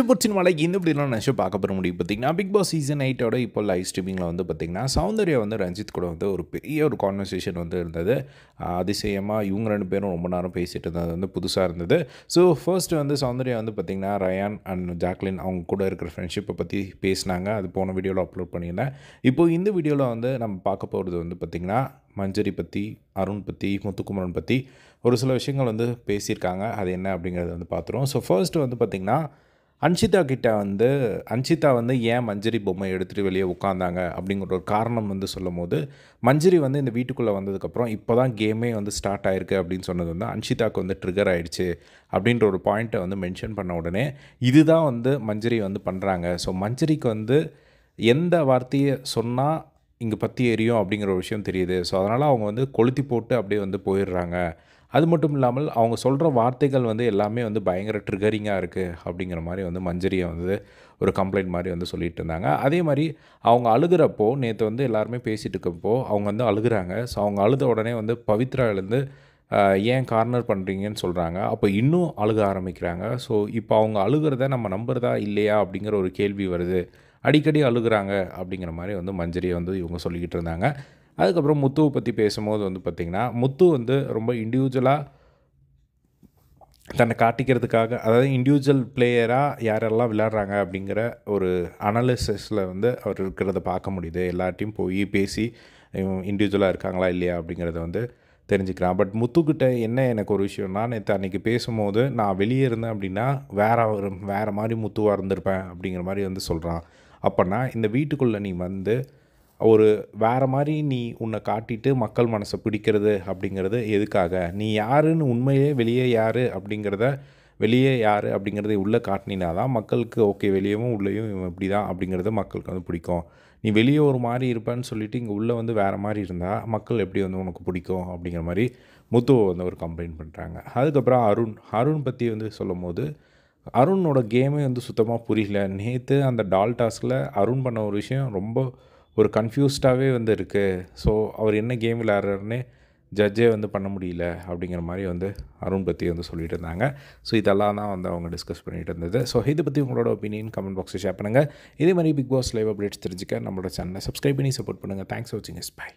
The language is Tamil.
இஷ்டபுட்சின் மலைக்கு இந்த இப்படிலாம் நினச்சி பார்க்க போகிற முடியும் பார்த்திங்கன்னா பிக் பாஸ் சீசன் எயிட்டோட இப்போ லைவ் ஸ்ட்ரீமிங்கில் வந்து பார்த்திங்கன்னா சௌந்தர்யா வந்து ரஞ்சித் கூட வந்து ஒரு பெரிய ஒரு கான்வர்சேஷன் வந்து இருந்தது அதிசயமாக இவங்க ரெண்டு பேரும் ரொம்ப நேரம் பேசிகிட்டு இருந்தது வந்து புதுசாக இருந்தது ஸோ ஃபர்ஸ்ட்டு வந்து சௌந்தர்யா வந்து பார்த்திங்கன்னா ரயான் அண்ட் ஜாக்லின் அவங்க கூட இருக்கிற ஃப்ரெண்ட்ஷிப்பை பற்றி பேசினாங்க அது போன வீடியோவில் அப்லோட் பண்ணியிருந்தேன் இப்போது இந்த வீடியோவில் வந்து நம்ம பார்க்க போகிறது வந்து பார்த்திங்கன்னா மஞ்சரி பற்றி அருண் பற்றி முத்துக்குமரன் பற்றி ஒரு சில விஷயங்கள் வந்து பேசியிருக்காங்க அது என்ன அப்படிங்கிறத வந்து பார்த்துருவோம் ஸோ ஃபர்ஸ்ட்டு வந்து பார்த்திங்கன்னா அன்ஷிதா கிட்ட வந்து அன்ஷிதா வந்து ஏன் மஞ்சரி பொம்மை எடுத்துகிட்டு வெளியே உட்காந்தாங்க அப்படிங்கிற ஒரு காரணம் வந்து சொல்லும் போது மஞ்சரி வந்து இந்த வீட்டுக்குள்ளே வந்ததுக்கப்புறம் இப்போ தான் கேமே வந்து ஸ்டார்ட் ஆயிருக்கு அப்படின்னு சொன்னது வந்து அன்ஷிதாவுக்கு வந்து ட்ரிகர் ஆயிடுச்சு அப்படின்ற ஒரு பாயிண்ட்டை வந்து மென்ஷன் பண்ண உடனே இதுதான் வந்து மஞ்சரி வந்து பண்ணுறாங்க ஸோ மஞ்சரிக்கு வந்து எந்த வார்த்தையை சொன்னால் இங்கே பற்றி எரியும் அப்படிங்கிற ஒரு விஷயம் தெரியுது ஸோ அதனால் அவங்க வந்து கொளுத்தி போட்டு அப்படியே வந்து போயிடுறாங்க அது மட்டும் இல்லாமல் அவங்க சொல்கிற வார்த்தைகள் வந்து எல்லாமே வந்து பயங்கர ட்ரிகரிங்காக இருக்குது அப்படிங்கிற மாதிரி வந்து மஞ்சரியை வந்து ஒரு கம்ப்ளைண்ட் மாதிரி வந்து சொல்லிட்டு இருந்தாங்க அதே மாதிரி அவங்க அழுகிறப்போ நேற்று வந்து எல்லாருமே பேசிகிட்டு இருக்கப்போ அவங்க வந்து அழுகிறாங்க ஸோ அவங்க அழுத உடனே வந்து பவித்ரா எழுந்து ஏன் கார்னர் பண்ணுறீங்கன்னு சொல்கிறாங்க அப்போ இன்னும் அழுக ஆரம்பிக்கிறாங்க ஸோ இப்போ அவங்க அழுகிறத நம்ம நம்புறதா இல்லையா அப்படிங்கிற ஒரு கேள்வி வருது அடிக்கடி அழுகிறாங்க அப்படிங்கிற மாதிரி வந்து மஞ்சரியை வந்து இவங்க சொல்லிக்கிட்டு இருந்தாங்க அதுக்கப்புறம் முத்துவை பற்றி பேசும்போது வந்து பார்த்திங்கன்னா முத்து வந்து ரொம்ப இண்டிவிஜுவலாக தன்னை காட்டிக்கிறதுக்காக அதாவது இண்டிவிஜுவல் பிளேயராக யாரெல்லாம் விளையாடுறாங்க அப்படிங்கிற ஒரு அனாலிசிஸில் வந்து அவர் இருக்கிறத பார்க்க முடியுது எல்லார்ட்டையும் போய் பேசி இண்டிவிஜுவலாக இருக்காங்களா இல்லையா அப்படிங்கிறத வந்து தெரிஞ்சுக்கிறான் பட் முத்துக்கிட்ட என்ன எனக்கு ஒரு விஷயம்னா நேற்று அன்றைக்கி பேசும்போது நான் வெளியே இருந்தேன் அப்படின்னா வேற ஒரு வேறு மாதிரி முத்துவாக இருந்திருப்பேன் அப்படிங்கிற மாதிரி வந்து சொல்கிறான் அப்போனா இந்த வீட்டுக்குள்ளே நீ வந்து ஒரு வேறு மாதிரி நீ உன்னை காட்டிட்டு மக்கள் மனசை பிடிக்கிறது அப்படிங்கிறது எதுக்காக நீ யாருன்னு உண்மையே வெளியே யார் அப்படிங்கிறத வெளியே யார் அப்படிங்கிறத உள்ளே காட்டினா தான் மக்களுக்கு ஓகே வெளியவும் உள்ளேயும் இவன் இப்படி தான் அப்படிங்கிறது மக்களுக்கு வந்து பிடிக்கும் நீ வெளியே ஒரு மாதிரி இருப்பேன்னு சொல்லிவிட்டு இங்கே உள்ளே வந்து வேறு மாதிரி இருந்தால் மக்கள் எப்படி வந்து உனக்கு பிடிக்கும் அப்படிங்கிற மாதிரி முத்துவை வந்து ஒரு கம்ப்ளைண்ட் பண்ணுறாங்க அதுக்கப்புறம் அருண் அருண் பற்றி வந்து சொல்லும் போது அருணோட கேமே வந்து சுத்தமாக புரியல நேற்று அந்த டால் டாஸ்கில் அருண் பண்ண ஒரு விஷயம் ரொம்ப ஒரு கன்ஃபியூஸ்டாகவே வந்து இருக்குது ஸோ அவர் என்ன கேம் விளையாடுறாருன்னு ஜட்ஜே வந்து பண்ண முடியல அப்படிங்கிற மாதிரி வந்து அருண் பற்றி வந்து சொல்லிட்டு இருந்தாங்க ஸோ இதெல்லாம் தான் வந்து அவங்க டிஸ்கஸ் பண்ணிகிட்டு இருந்தது ஸோ இதை பற்றி உங்களோட ஒப்பீனியன் கமெண்ட் பாக்ஸில் ஷேர் பண்ணுங்கள் இதே மாதிரி பிக் பாஸ் லைவ் அப்டேட்ஸ் தெரிஞ்சுக்க நம்மளோட சேனலை சப்ஸ்கிரைப் பண்ணி சப்போர்ட் பண்ணுங்கள் தேங்க்ஸ் ஃபார் வாட்சிங் இஸ் பை